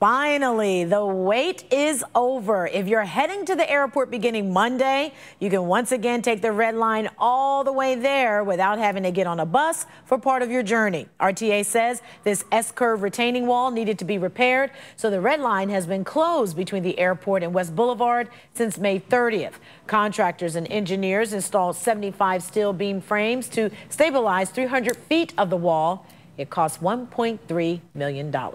Finally, the wait is over. If you're heading to the airport beginning Monday, you can once again take the red line all the way there without having to get on a bus for part of your journey. RTA says this S-curve retaining wall needed to be repaired, so the red line has been closed between the airport and West Boulevard since May 30th. Contractors and engineers installed 75 steel beam frames to stabilize 300 feet of the wall. It cost $1.3 million.